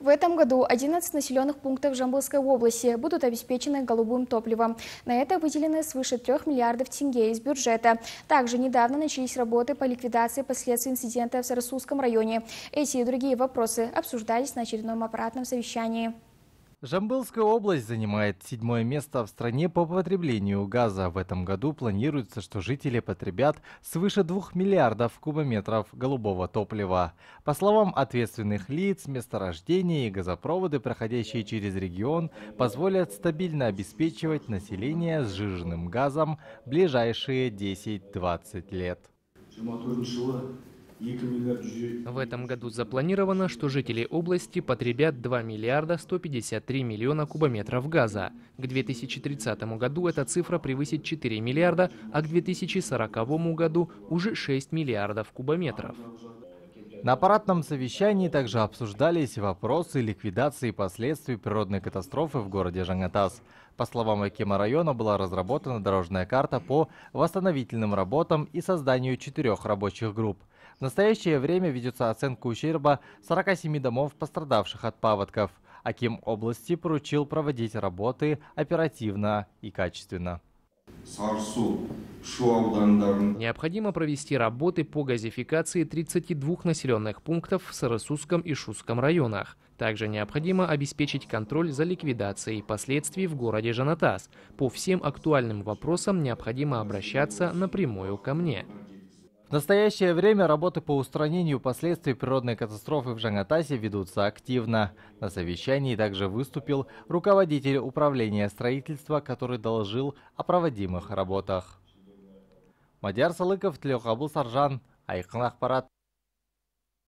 В этом году 11 населенных пунктов Жамбылской области будут обеспечены голубым топливом. На это выделены свыше 3 миллиардов тенге из бюджета. Также недавно начались работы по ликвидации последствий инцидента в Сарасузском районе. Эти и другие вопросы обсуждались на очередном аппаратном совещании. Жамбылская область занимает седьмое место в стране по потреблению газа. В этом году планируется, что жители потребят свыше 2 миллиардов кубометров голубого топлива. По словам ответственных лиц, месторождения и газопроводы, проходящие через регион, позволят стабильно обеспечивать население сжиженным газом ближайшие 10-20 лет. В этом году запланировано, что жители области потребят 2 миллиарда 153 миллиона кубометров газа. К 2030 году эта цифра превысит 4 миллиарда, а к 2040 году уже 6 миллиардов кубометров. На аппаратном совещании также обсуждались вопросы ликвидации последствий природной катастрофы в городе Жанатас. По словам Акима района, была разработана дорожная карта по восстановительным работам и созданию четырех рабочих групп. В настоящее время ведется оценка ущерба 47 домов, пострадавших от паводков. Аким области поручил проводить работы оперативно и качественно. Сарсу, Необходимо провести работы по газификации 32 населенных пунктов в Сарысуском и Шусском районах. Также необходимо обеспечить контроль за ликвидацией последствий в городе Жанатас. По всем актуальным вопросам необходимо обращаться напрямую ко мне. В настоящее время работы по устранению последствий природной катастрофы в Жанатасе ведутся активно. На совещании также выступил руководитель управления строительства, который доложил о проводимых работах. Мадяр Салыков, Тлеохабул Саржан, Айкнах Парат.